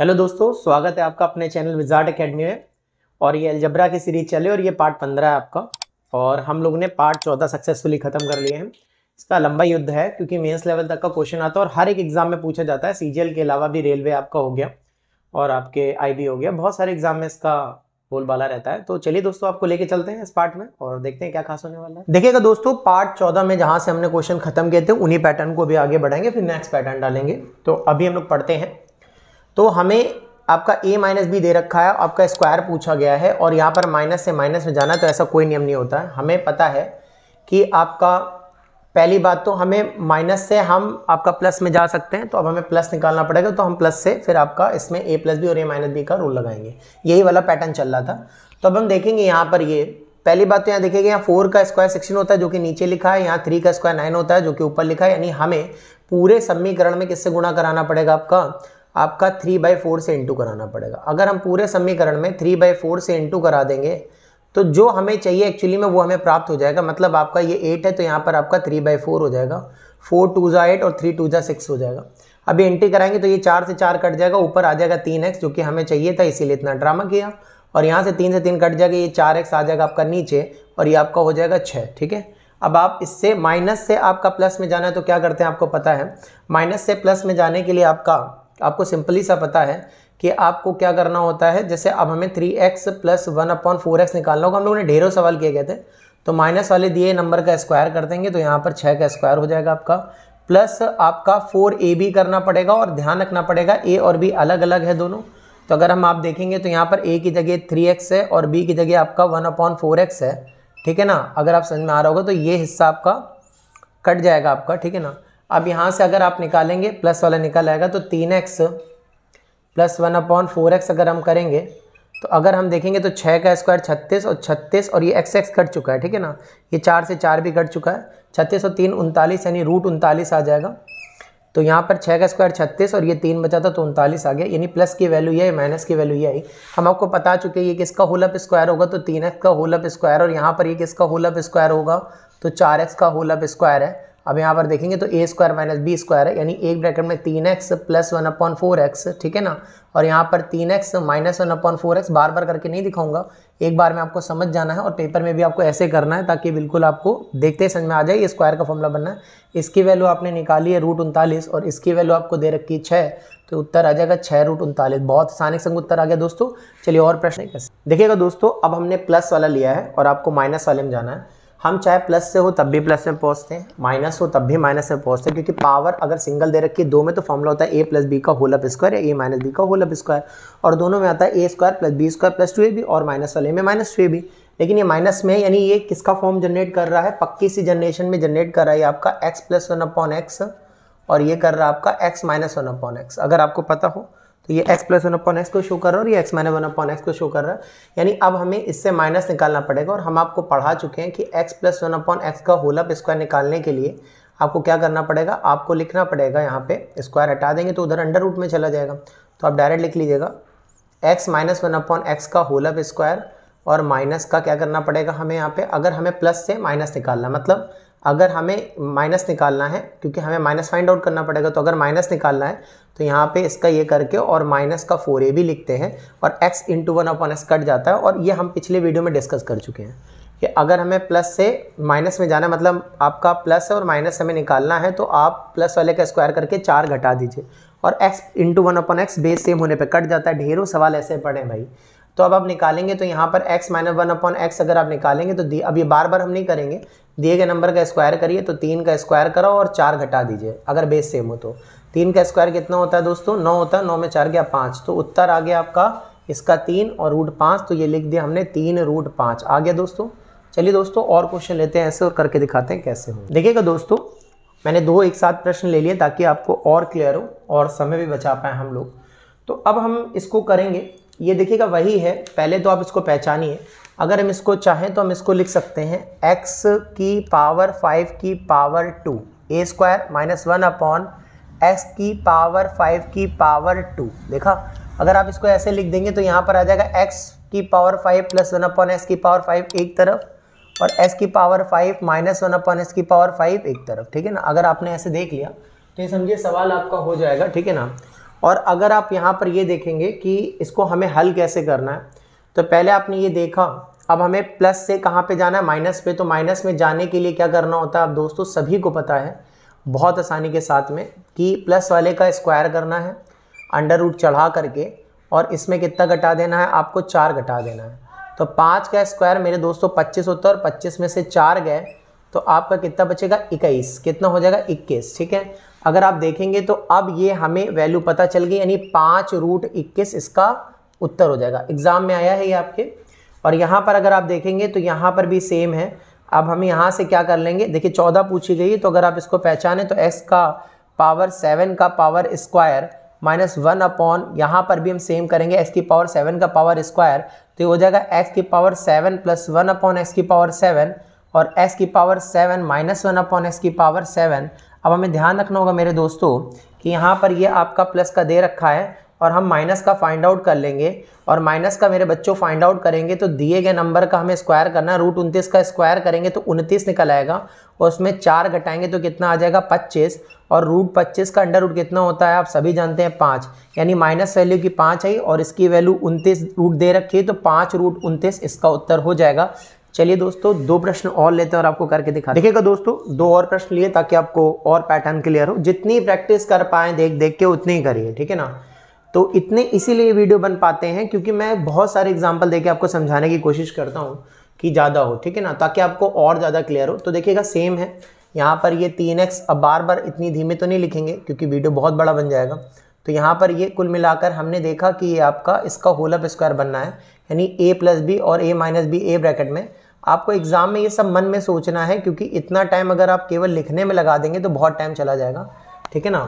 hello दोस्तों स्वागत है आपका अपने चैनल विजार्ट अकेडमी में और ये अलजबरा की सीरीज चले और ये पार्ट पंद्रह है आपका और हम लोग ने पार्ट चौदह सक्सेसफुली ख़त्म कर लिए हैं इसका लंबा युद्ध है क्योंकि मेंस लेवल तक का क्वेश्चन आता है और हर एक एग्ज़ाम में पूछा जाता है सी के अलावा भी रेलवे आपका हो गया और आपके आई हो गया बहुत सारे एग्ज़ाम में इसका बोलबाला रहता है तो चलिए दोस्तों आपको लेके चलते हैं इस पार्ट में और देखते हैं क्या खास होने वाला है देखिएगा दोस्तों पार्ट चौदह में जहाँ से हमने क्वेश्चन खत्म किए थे उन्हीं पैटर्न को भी आगे बढ़ाएंगे फिर नेक्स्ट पैटर्न डालेंगे तो अभी हम लोग पढ़ते हैं तो हमें आपका ए माइनस बी दे रखा है आपका स्क्वायर पूछा गया है और यहाँ पर माइनस से माइनस में जाना तो ऐसा कोई नियम नहीं होता है हमें पता है कि आपका पहली बात तो हमें माइनस से हम आपका प्लस में जा सकते हैं तो अब हमें प्लस निकालना पड़ेगा तो हम प्लस से फिर आपका इसमें ए प्लस बी और ए माइनस बी का रूल लगाएंगे यही वाला पैटर्न चल रहा था तो अब हम देखेंगे यहाँ पर ये पहली बात तो यहाँ देखेंगे यहाँ फोर का स्क्वायर सिक्सटीन होता है जो कि नीचे लिखा है यहाँ थ्री का स्क्वायर नाइन होता है जो कि ऊपर लिखा है यानी हमें पूरे समीकरण में किससे गुणा कराना पड़ेगा आपका आपका थ्री बाई फोर से इंटू कराना पड़ेगा अगर हम पूरे समीकरण में थ्री बाई फोर से इंटू करा देंगे तो जो हमें चाहिए एक्चुअली में वो हमें प्राप्त हो जाएगा मतलब आपका ये एट है तो यहाँ पर आपका थ्री बाई फोर हो जाएगा फोर टू ज़ा एट और थ्री टू ज़ा सिक्स हो जाएगा अभी एंट्री कराएंगे तो ये चार से चार कट जाएगा ऊपर आ जाएगा तीन एक्स जो कि हमें चाहिए था इसीलिए इतना ड्रामा किया और यहाँ से तीन से तीन कट जाएगा ये चार एक्स आ जाएगा आपका नीचे और ये आपका हो जाएगा छः ठीक है अब आप इससे माइनस से आपका प्लस में जाना है तो क्या करते हैं आपको पता है माइनस से प्लस में जाने के लिए आपका आपको सिंपली सा पता है कि आपको क्या करना होता है जैसे अब हमें three x plus one upon four X निकालना होगा हम लोगों ने ढेरों सवाल किए गए थे तो माइनस वाले दिए नंबर का स्क्वायर कर देंगे तो यहाँ पर छः का स्क्वायर हो जाएगा आपका प्लस आपका फोर ए बी करना पड़ेगा और ध्यान रखना पड़ेगा ए और बी अलग अलग है दोनों तो अगर हम आप देखेंगे तो यहाँ पर ए की जगह थ्री एक्स है और बी की जगह आपका वन अपॉन फोर एक्स है ठीक है ना अगर आप समझ में आ रहा होगा तो ये हिस्सा आपका कट जाएगा आपका ठीक है ना अब यहाँ से अगर आप निकालेंगे प्लस वाला निकल आएगा तो तीन X plus one upon four X अगर हम करेंगे तो अगर हम देखेंगे तो छः का स्क्वायर छत्तीस और छत्तीस और ये एक्स एक्स कट चुका है ठीक है ना ये चार से चार भी कट चुका है छत्तीस और तीन उनतालीस यानी रूट उनतालीस आ जाएगा तो यहाँ पर छः का स्क्वायर छत्तीस और ये तीन बचा था तो उनतालीस आ गया यानी प्लस की वैल्यू ये माइनस की वैल्यू ये आई हम आपको बता चुके हैं ये किसका होल अप स्क्वायर होगा तो तीन एक्स का होल अप स्क्वायर और यहाँ पर ये किसका होल अप स्क्वायर होगा तो चार एक्स का होल अप स्क्वायर है अब यहाँ पर देखेंगे तो A square minus B square है यानी एक ब्रैकेट में तीन X plus one upon four x ठीक है ना और यहाँ पर तीन X minus one upon four X बार बार करके नहीं दिखाऊंगा एक बार में आपको समझ जाना है और पेपर में भी आपको ऐसे करना है ताकि बिल्कुल आपको देखते ही समझ में आ जाए ये स्क्वायर का फॉर्मूला बनना है इसकी वैल्यू आपने निकाली है रूट उनतालीस और इसकी वैल्यू आपको दे रखी है छः तो उत्तर आ जाएगा छः रूट उनतालीस बहुत आसानी संग उत्तर आ गया दोस्तों चलिए और प्रश्न देखिएगा दोस्तों अब हमने प्लस वाला लिया है और आपको माइनस वाले में जाना है हम चाहे प्लस से हो तब भी प्लस में पहुंचते हैं माइनस हो तब भी माइनस में पहुंचते हैं क्योंकि पावर अगर सिंगल दे रखी है दो में तो फॉर्मूला होता है ए प्लस बी का होल अप स्क्वायर या ए माइनस बी का होल अप स्क्वायर और दोनों में आता है ए square plus B square plus two ए बी और माइनस वाले में माइनस टू ए बी लेकिन ये माइनस में यानी ये किसका फॉर्म जनरेट कर रहा है पक्की सी जनरेशन में जनरेट कर रहा है आपका X plus one upon X और ये कर रहा है आपका X minus one upon X अगर आपको पता हो तो ये x plus one upon X को शो कर रहा है और ये x minus one upon X को शो कर रहा है यानी अब हमें इससे माइनस निकालना पड़ेगा और हम आपको पढ़ा चुके हैं कि x plus one upon x का होल अप स्क्वायर निकालने के लिए आपको क्या करना पड़ेगा आपको लिखना पड़ेगा यहाँ पे स्क्वायर हटा देंगे तो उधर अंडर रूट में चला जाएगा तो आप डायरेक्ट लिख लीजिएगा X minus one upon x का होल अप स्क्वायर और माइनस का क्या करना पड़ेगा हमें यहाँ पे अगर हमें प्लस से माइनस निकालना मतलब अगर हमें माइनस निकालना है क्योंकि हमें माइनस फाइंड आउट करना पड़ेगा तो अगर माइनस निकालना है तो यहाँ पे इसका ये करके और माइनस का फोर ए भी लिखते हैं और X into one upon X cut जाता है और ये हम पिछले वीडियो में डिस्कस कर चुके हैं कि अगर हमें प्लस से माइनस में जाना मतलब आपका प्लस है और माइनस हमें निकालना है तो आप प्लस वाले का स्क्वायर करके चार घटा दीजिए और X into one upon X base same होने पर कट जाता है ढेरों सवाल ऐसे पड़े भाई तो अब आप निकालेंगे तो यहाँ पर x minus one upon X अगर आप निकालेंगे तो अब ये बार बार हम नहीं करेंगे दिए गए नंबर का स्क्वायर करिए तो तीन का स्क्वायर करो और चार घटा दीजिए अगर बेस सेम हो तो तीन का स्क्वायर कितना होता है दोस्तों नौ होता है नौ में चार गया पाँच तो उत्तर आ गया आपका इसका तीन और रूट पाँच तो ये लिख दिया हमने तीन रूट पाँच आ गया दोस्तों चलिए दोस्तों और क्वेश्चन लेते हैं ऐसे और करके दिखाते हैं कैसे हो देखिएगा दोस्तों मैंने दो एक साथ प्रश्न ले लिए ताकि आपको और क्लियर हो और समय भी बचा पाए हम लोग तो अब हम इसको करेंगे ये देखिएगा वही है पहले तो आप इसको पहचानिए अगर हम इसको चाहें तो हम इसको लिख सकते हैं x की पावर फाइव की power two A square minus one upon x की पावर फाइव की पावर टू देखा अगर आप इसको ऐसे लिख देंगे तो यहाँ पर आ जाएगा एक्स की power five plus one upon x की पावर फाइव एक तरफ और एक्स की power five minus one upon x की पावर फाइव एक तरफ ठीक है ना अगर आपने ऐसे देख लिया तो ये समझिए सवाल आपका हो जाएगा ठीक है ना और अगर आप यहाँ पर ये देखेंगे कि इसको हमें हल कैसे करना है तो पहले आपने ये देखा अब हमें प्लस से कहाँ पे जाना है माइनस पे तो माइनस में जाने के लिए क्या करना होता है आप दोस्तों सभी को पता है बहुत आसानी के साथ में कि प्लस वाले का स्क्वायर करना है अंडर रूट चढ़ा करके और इसमें कितना घटा देना है आपको चार घटा देना है तो पाँच का स्क्वायर मेरे दोस्तों पच्चीस होता है और पच्चीस में से चार गए तो आपका कितना बचेगा इक्कीस कितना हो जाएगा इक्कीस ठीक है अगर आप देखेंगे तो अब ये हमें वैल्यू पता चल गई यानी पाँच रूट इक्कीस इसका उत्तर हो जाएगा एग्ज़ाम में आया है ये आपके और यहाँ पर अगर आप देखेंगे तो यहाँ पर भी सेम है अब हम यहाँ से क्या कर लेंगे देखिए चौदह पूछी गई है तो अगर आप इसको पहचानें तो एक्स का पावर सेवन का power square minus one upon यहाँ पर भी हम सेम करेंगे एक्स की पावर सेवन का पावर स्क्वायर तो ये हो जाएगा एक्स की power seven plus one upon x की पावर सेवन और एस की power seven minus one upon s की पावर सेवन अब हमें ध्यान रखना होगा मेरे दोस्तों कि यहाँ पर ये आपका प्लस का दे रखा है और हम माइनस का फाइंड आउट कर लेंगे और माइनस का मेरे बच्चों फाइंड आउट करेंगे तो दिए गए नंबर का हमें स्क्वायर करना रूट उनतीस का स्क्वायर करेंगे तो उनतीस निकल आएगा और उसमें चार घटाएंगे तो कितना आ जाएगा पच्चीस और रूट पच्चीस का अंडर रूट कितना होता है आप सभी जानते हैं पाँच यानी माइनस वैल्यू की पाँच आई और इसकी वैल्यू उनतीस रूट दे रखी है तो पाँच रूट उनतीस इसका उत्तर हो जाएगा चलिए दोस्तों दो प्रश्न और लेते हैं और आपको करके दिखा देखिएगा दोस्तों दो और प्रश्न लिए ताकि आपको और पैटर्न क्लियर हो जितनी प्रैक्टिस कर पाए देख देख के उतनी ही करिए ठीक है ना तो इतने इसीलिए वीडियो बन पाते हैं क्योंकि मैं बहुत सारे एग्जाम्पल देके आपको समझाने की कोशिश करता हूँ कि ज़्यादा हो ठीक है ना ताकि आपको और ज़्यादा क्लियर हो तो देखिएगा सेम है यहाँ पर ये तीन एक्स अब बार बार इतनी धीमे तो नहीं लिखेंगे क्योंकि वीडियो बहुत बड़ा बन जाएगा तो यहाँ पर ये कुल मिलाकर हमने देखा कि ये आपका इसका होल अप स्क्वायर बनना है यानी ए प्लस बी और ए माइनस बी ए ब्रैकेट में आपको एग्ज़ाम में ये सब मन में सोचना है क्योंकि इतना टाइम अगर आप केवल लिखने में लगा देंगे तो बहुत टाइम चला जाएगा ठीक है ना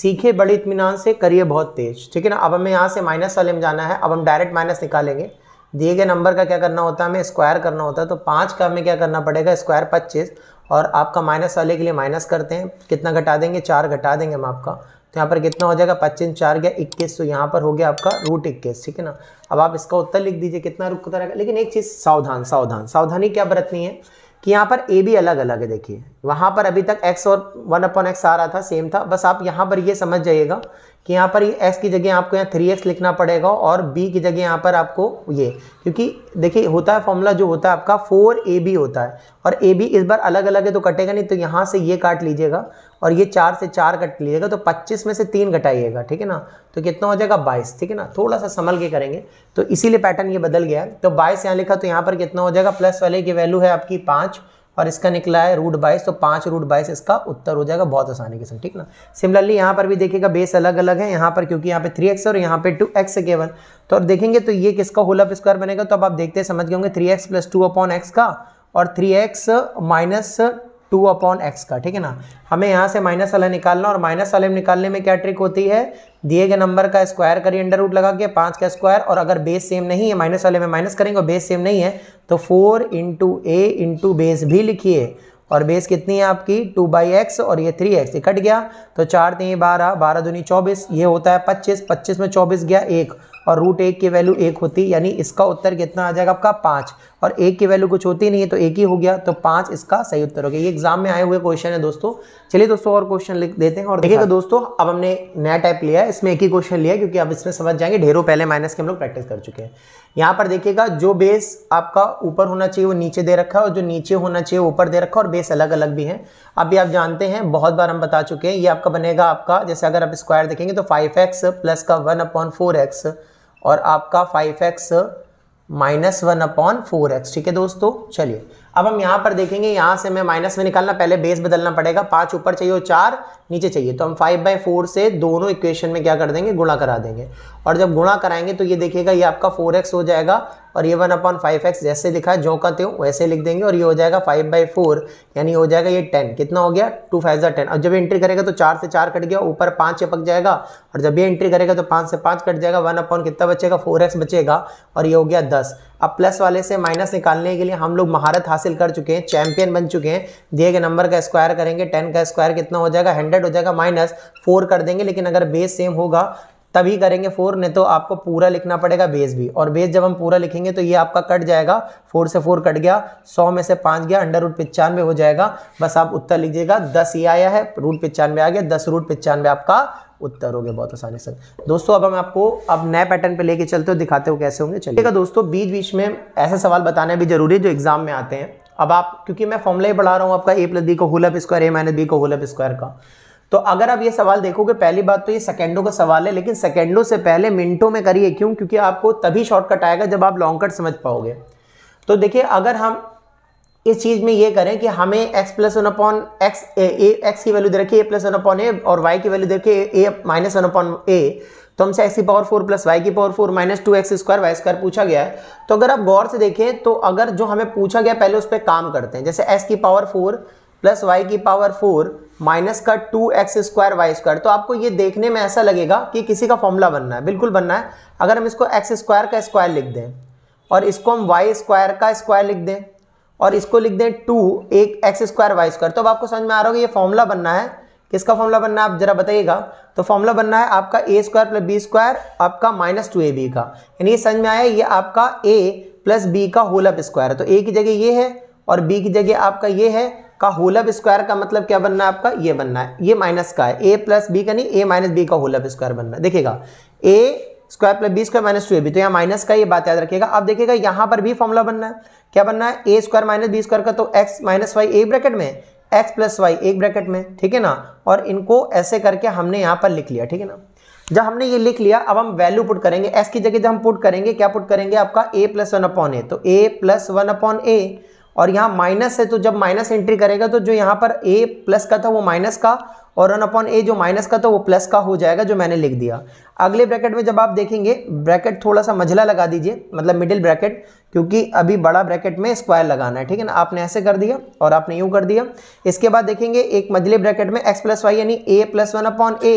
सीखे बड़े इतमान से करिए बहुत तेज ठीक है ना अब हमें यहाँ से माइनस वाले में जाना है अब हम डायरेक्ट माइनस निकालेंगे दिए गए नंबर का क्या करना होता है हमें स्क्वायर करना होता है तो पाँच का हमें क्या करना पड़ेगा स्क्वायर पच्चीस और आपका माइनस वाले के लिए माइनस करते हैं कितना घटा देंगे चार घटा देंगे हम आपका तो यहाँ पर कितना हो जाएगा पच्चीस चार गया इक्कीस तो यहाँ पर हो गया आपका रूट इक्कीस ठीक है ना अब आप इसका उत्तर लिख दीजिए कितना रुक रहेगा लेकिन एक चीज़ सावधान सावधान सावधानी क्या बरतनी है कि यहाँ पर ए भी अलग अलग है देखिए वहाँ पर अभी तक एक्स और वन अपॉन एक्स आ रहा था सेम था बस आप यहाँ पर ये यह समझ जाइएगा कि यहाँ पर ये एक्स की जगह आपको यहाँ थ्री एक्स लिखना पड़ेगा और बी की जगह यहाँ पर आपको ये क्योंकि देखिए होता है फॉर्मूला जो होता है आपका फोर ए बी होता है और ए बी इस बार अलग अलग है तो कटेगा नहीं तो यहाँ से ये काट लीजिएगा और ये चार से चार कट लीजिएगा तो पच्चीस में से तीन घटाइएगा ठीक है ना तो कितना हो जाएगा बाईस ठीक है ना थोड़ा सा संभल के करेंगे तो इसीलिए पैटर्न ये बदल गया तो बाईस यहाँ लिखा तो यहाँ पर कितना हो जाएगा प्लस वाले की वैल्यू है आपकी पाँच और इसका निकला है रूट बाईस तो पाँच रूट बाईस इसका उत्तर हो जाएगा बहुत आसानी के साथ ठीक ना सिमिलरली यहाँ पर भी देखिएगा बेस अलग अलग है यहाँ पर क्योंकि यहाँ पे थ्री एक्स और यहाँ पे टू एक्स के वन तो और देखेंगे तो ये किसका होल अप स्क्वायर बनेगा तो अब आप देखते समझ गए होंगे three x plus two upon x का और three x minus two upon x का ठीक है ना हमें यहाँ से माइनस वाला निकालना और माइनस वाले निकालने में क्या ट्रिक होती है दिए गए नंबर का स्क्वायर करिए अंडर रूट लगा के पाँच का स्क्वायर और अगर बेस सेम नहीं है माइनस वाले में माइनस करेंगे और बेस सेम नहीं है तो four into a into base भी लिखिए और बेस कितनी है आपकी टू बाई एक्स और ये थ्री एक्स ये कट गया तो चार तीन बारह बारह दूनी चौबीस ये होता है पच्चीस पच्चीस में चौबीस गया एक और रूट एक की वैल्यू एक होती यानी इसका उत्तर कितना आ जाएगा आपका पाँच और एक की वैल्यू कुछ होती नहीं है तो एक ही हो गया तो पाँच इसका सही उत्तर हो गया ये एग्जाम में आए हुए क्वेश्चन है दोस्तों चलिए दोस्तों और क्वेश्चन लिख देते हैं और देखिएगा दोस्तों अब हमने नया टाइप लिया है इसमें एक ही क्वेश्चन लिया क्योंकि अब इसमें समझ जाएंगे ढेरों पहले माइनस के हम लोग प्रैक्टिस कर चुके हैं यहाँ पर देखिएगा जो बेस आपका ऊपर होना चाहिए वो नीचे दे रखा है और जो नीचे होना चाहिए ऊपर दे रखा है और बेस अलग अलग भी है अभी आप जानते हैं बहुत बार हम बता चुके हैं ये आपका बनेगा आपका जैसे अगर आप स्क्वायर देखेंगे तो फाइव एक्स प्लस का वन अपॉन फोर एक्स और आपका five x minus one upon four x ठीक है दोस्तों चलिए अब हम यहाँ पर देखेंगे यहाँ से हमें माइनस में निकालना पहले बेस बदलना पड़ेगा पाँच ऊपर चाहिए और चार नीचे चाहिए तो हम फाइव बाई फोर से दोनों इक्वेशन में क्या कर देंगे गुणा करा देंगे और जब गुणा कराएंगे तो ये देखिएगा ये आपका फोर एक्स हो जाएगा और ये वन अपॉन फाइव एक्स जैसे लिखा है जो का त्यों वैसे लिख देंगे और ये हो जाएगा फाइव बाई फोर यानी हो जाएगा ये टेन कितना हो गया टू फाइव ज़ा टेन और जब एंट्री करेगा तो चार से चार कट गया ऊपर पाँच चिपक जाएगा और जब ये एंट्री करेगा तो पाँच से पाँच कट जाएगा वन अपॉन कितना बचेगा फोर एक्स बचेगा और ये हो गया दस अब प्लस वाले से माइनस निकालने के लिए हम लोग महारत हासिल कर चुके हैं चैंपियन बन चुके हैं दिए गए नंबर का स्क्वायर करेंगे टेन का स्क्वायर कितना हो जाएगा हंड्रेड हो जाएगा माइनस फोर कर देंगे लेकिन अगर बेस सेम होगा तभी करेंगे फोर नहीं तो आपको पूरा लिखना पड़ेगा बेस भी और बेस जब हम पूरा लिखेंगे तो ये आपका कट जाएगा फोर से फोर कट गया सौ में से पाँच गया अंडर रूट पिचानवे हो जाएगा बस आप उत्तर लिखिएगा दस ये आया है रूट पिचानवे आ गया दस रूट पिचानवे आपका उत्तर हो गया बहुत आसानी से दोस्तों अब हम आपको अब नए पैटर्न पे लेके चलते हो दिखाते हो कैसे होंगे चलिए दोस्तों बीच बीच में ऐसे सवाल बताना भी जरूरी है जो एग्जाम में आते हैं अब आप क्योंकि मैं फॉर्मुला ही पढ़ा रहा हूँ आपका ए प्लस बी को whole square a minus b को होल स्क्वायर का तो अगर आप ये सवाल देखोगे पहली बात तो ये सेकेंडों का सवाल है लेकिन सेकेंडों से पहले मिनटों में करिए क्यों क्योंकि आपको तभी शॉर्टकट आएगा जब आप लॉन्ग कट समझ पाओगे तो देखिए अगर हम इस चीज़ में ये करें कि हमें x plus one upon x a x की वैल्यू दे रखी है ए प्लस वन अपॉन ए और y की वैल्यू दे रखी है a minus one upon a तो हमसे x की पावर फोर प्लस वाई की power four minus two x square y square पूछा गया है तो अगर आप गौर से देखें तो अगर जो हमें पूछा गया पहले उस पर काम करते हैं जैसे एक्स की पावर फोर प्लस वाई की पावर फोर माइनस का two x square y square तो आपको ये देखने में ऐसा लगेगा कि किसी का फॉर्मूला बनना है बिल्कुल बनना है अगर हम इसको एक्स स्क्वायर का स्क्वायर लिख दें और इसको हम वाई स्क्वायर का स्क्वायर लिख दें और इसको लिख दें टू एक एक्स स्क्वायर वाई स्क्वायर तो अब आपको समझ में आ रहा होगा ये फॉर्मूला बनना है किसका फॉर्मूला बनना है आप जरा बताइएगा तो फॉर्मूला बनना है आपका a square plus B square आपका माइनस टू ए बी का यानी ये समझ में आया ये आपका ए प्लस बी का होल अप स्क्वायर है तो ए की जगह ये है और बी की जगह आपका ये है का होल ऑफ स्क्वायर का मतलब क्या बनना है आपका ये बनना है ये माइनस का है ए प्लस बी का नहीं ए माइनस बी का होल ऑफ स्क्वायर बनना है देखिएगा a square plus B square minus two A b तो यहाँ माइनस का ये बात याद रखिएगा अब देखिएगा यहाँ पर भी फॉर्मूला बनना है क्या बनना है ए स्क्वायर माइनस बी स्क्वायर का तो एक्स माइनस वाई एक ब्रैकेट में एक्स प्लस वाई एक ब्रैकेट में ठीक है ना और इनको ऐसे करके हमने यहाँ पर लिख लिया ठीक है ना जब हमने ये लिख लिया अब हम वैल्यू पुट करेंगे एक्स की जगह जब हम पुट करेंगे क्या पुट करेंगे आपका a plus one upon a तो a plus one upon a और यहाँ माइनस है तो जब माइनस एंट्री करेगा तो जो यहाँ पर ए प्लस का था वो माइनस का और वन अपॉन ए जो माइनस का था वो प्लस का हो जाएगा जो मैंने लिख दिया अगले ब्रैकेट में जब आप देखेंगे ब्रैकेट थोड़ा सा मझला लगा दीजिए मतलब मिडिल ब्रैकेट क्योंकि अभी बड़ा ब्रैकेट में स्क्वायर लगाना है ठीक है ना आपने ऐसे कर दिया और आपने यूँ कर दिया इसके बाद देखेंगे एक मझले ब्रैकेट में एक्स प्लस वाई यानी a plus one upon a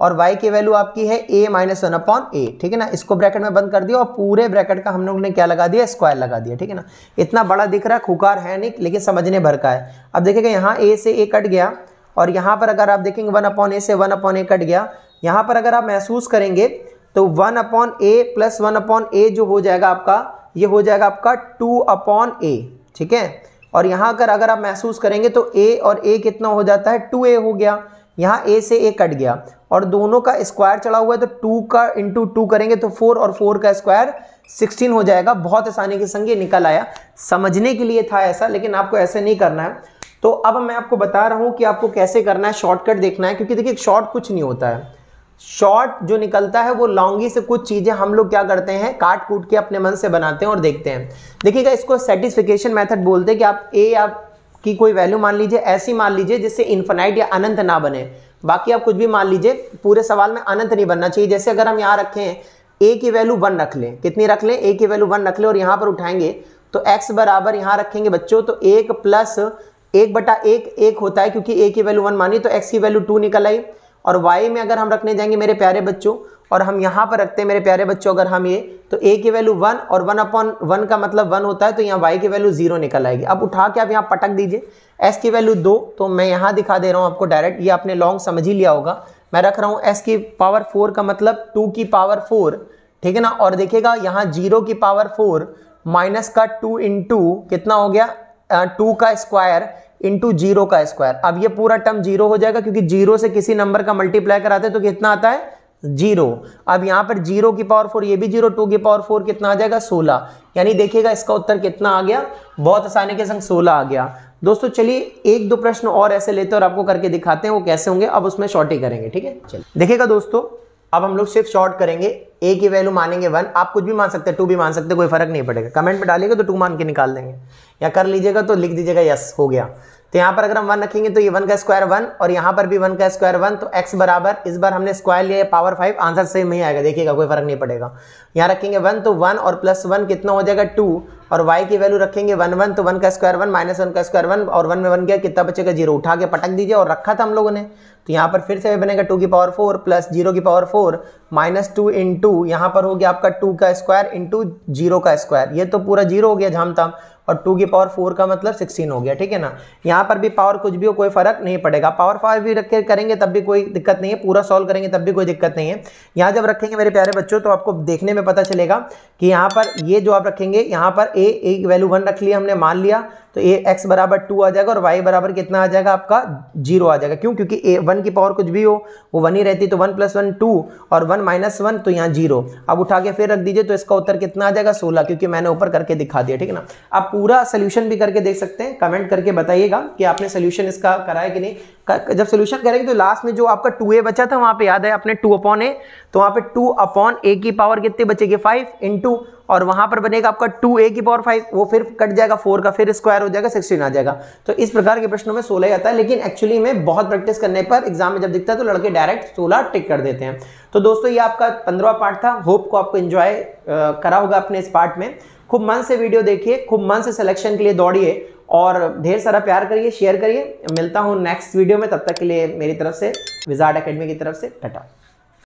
और y की वैल्यू आपकी है a minus one upon a ठीक है ना इसको ब्रैकेट में बंद कर दिया और पूरे ब्रैकेट का हम लोग ने क्या लगा दिया स्क्वायर लगा दिया ठीक है ना इतना बड़ा दिख रहा है खुकार है नहीं लेकिन समझने भर का है अब देखिएगा यहाँ a से a कट गया और यहाँ पर अगर आप देखेंगे वन अपॉन ए से वन अपॉन ए कट गया यहाँ पर अगर आप महसूस करेंगे तो one upon a plus one upon a जो हो जाएगा आपका ये हो जाएगा आपका टू अपॉन ए ठीक है और यहाँ अगर अगर आप महसूस करेंगे तो ए और ए कितना हो जाता है टू ए हो गया यहाँ ए से ए कट गया और दोनों का स्क्वायर चढ़ा हुआ है तो टू का इंटू टू करेंगे तो फोर और फोर का स्क्वायर सिक्सटीन हो जाएगा बहुत आसानी के संग ये निकल आया समझने के लिए था ऐसा लेकिन आपको ऐसे नहीं करना है तो अब मैं आपको बता रहा हूँ कि आपको कैसे करना है शॉर्टकट देखना है क्योंकि देखिए शॉर्ट कुछ नहीं होता है शॉर्ट जो निकलता है वो लॉन्गी से कुछ चीज़ें हम लोग क्या करते हैं काट कूट के अपने मन से बनाते हैं और देखते हैं देखिएगा इसको सेटिस्फिकेशन मेथड बोलते हैं कि आप ए आप की कोई वैल्यू मान लीजिए ऐसी मान लीजिए जिससे इन्फेनाइट या अनंत ना बने बाकी आप कुछ भी मान लीजिए पूरे सवाल में अनंत नहीं बनना चाहिए जैसे अगर हम यहाँ रखें ए की वैल्यू वन रख लें कितनी रख लें ए की वैल्यू वन रख लें और यहाँ पर उठाएंगे तो एक्स बराबर यहाँ रखेंगे बच्चों तो एक प्लस एक बटा एक एक होता है क्योंकि ए की वैल्यू वन मानी तो एक्स की वैल्यू टू निकल आई और वाई में अगर हम रखने जाएंगे मेरे प्यारे बच्चों और हम यहाँ पर रखते हैं मेरे प्यारे बच्चों अगर हम ये तो a की वैल्यू वन और वन अपॉन वन का मतलब वन होता है तो यहाँ y की वैल्यू जीरो निकल आएगी अब उठा के आप यहाँ पटक दीजिए s की वैल्यू दो तो मैं यहाँ दिखा दे रहा हूँ आपको डायरेक्ट ये आपने लॉन्ग समझ ही लिया होगा मैं रख रहा हूँ s की पावर फोर का मतलब टू की पावर फोर ठीक है ना और देखिएगा यहाँ जीरो की पावर फोर माइनस का टू टू कितना हो गया टू का स्क्वायर इंटू जीरो का स्क्वायर अब ये पूरा टर्म जीरो हो जाएगा क्योंकि जीरो से किसी नंबर का मल्टीप्लाई कराते तो कितना आता है जीरो अब यहाँ पर जीरो की पावर फोर ये भी जीरो टू की पावर फोर कितना आ जाएगा सोलह यानी देखिएगा इसका उत्तर कितना आ गया बहुत आसानी के संग सोलह आ गया दोस्तों चलिए एक दो प्रश्न और ऐसे लेते हैं और आपको करके दिखाते हैं वो कैसे होंगे अब उसमें शॉर्ट ही करेंगे ठीक है चलिए देखिएगा दोस्तों अब हम लोग सिर्फ शॉर्ट करेंगे ए की वैल्यू मानेंगे वन आप कुछ भी मान सकते हैं टू भी मान सकते हैं कोई फर्क नहीं पड़ेगा कमेंट में डालिएगा तो टू मान के निकाल देंगे या कर लीजिएगा तो लिख दीजिएगा यस हो गया तो यहां पर अगर हम वन रखेंगे तो ये वन का स्क्वायर वन और यहाँ पर भी वन का स्क्वायर वन तो एक्स बराबर इस बार हमने स्क्वायर लिया पावर फाइव आंसर सेम ही आएगा देखिएगा कोई फर्क नहीं पड़ेगा यहाँ रखेंगे वन तो वन और प्लस वन कितना हो जाएगा टू और वाई की वैल्यू रखेंगे वन वन तो वन का स्क्वायर वन माइनस वन का स्क्वायर वन और वन में वन गया कितना बचेगा जीरो उठा के पटक दीजिए और रखा था हम लोगों ने तो यहाँ पर फिर से बनेगा टू की पावर फोर प्लस जीरो की power four minus two in two यहाँ पर हो गया आपका टू का स्क्वायर इंटू जीरो का स्क्वायर ये तो पूरा जीरो हो गया झाम ताम और टू की पावर फोर का मतलब सिक्सटीन हो गया ठीक है ना यहाँ पर भी पावर कुछ भी हो कोई फर्क नहीं पड़ेगा पावर फाइव भी रख करेंगे तब भी कोई दिक्कत नहीं है पूरा सॉल्व करेंगे तब भी कोई दिक्कत नहीं है यहाँ जब रखेंगे मेरे प्यारे बच्चों तो आपको देखने में पता चलेगा कि यहाँ पर ये जो आप रखेंगे यहाँ पर ए एक वैल्यू वन रख लिया हमने मान लिया तो ए एक्स बराबर टू आ जाएगा और वाई बराबर कितना आ जाएगा आपका जीरो आ जाएगा क्यों क्योंकि ए वन की पावर कुछ भी हो वो वन ही रहती तो वन प्लस वन टू और वन माइनस वन तो यहाँ जीरो अब उठा के फिर रख दीजिए तो इसका उत्तर कितना आ जाएगा सोलह क्योंकि मैंने ऊपर करके दिखा दिया ठीक है ना अब पूरा सोल्यूशन भी करके देख सकते हैं कमेंट करके बताइएगा कि आपने सोल्यूशन इसका कराया कि नहीं जब सोल्यूशन करेंगे तो लास्ट में जो आपका टू ए बचा था वहां पे याद है आपने टू अपॉन ए तो वहां पे टू अपॉन ए की पावर कितने बचेगी फाइव इंटू और वहां पर बनेगा आपका टू ए की पावर फाइव वो फिर कट जाएगा फोर का फिर स्क्वायर हो जाएगा सिक्सटीन आ जाएगा तो इस प्रकार के प्रश्नों में सोलह आता है लेकिन एक्चुअली में बहुत प्रैक्टिस करने पर एग्जाम में जब दिखता है तो लड़के डायरेक्ट सोलह टिक कर देते हैं तो दोस्तों ये आपका पंद्रवा पार्ट था होप को आपको इन्जॉय करा होगा अपने इस पार्ट में खूब मन से वीडियो देखिए खूब मन से सिलेक्शन के लिए दौड़िए और ढेर सारा प्यार करिए शेयर करिए मिलता हूँ नेक्स्ट वीडियो में तब तक के लिए मेरी तरफ से विजार्ड अकेडमी की तरफ से टटा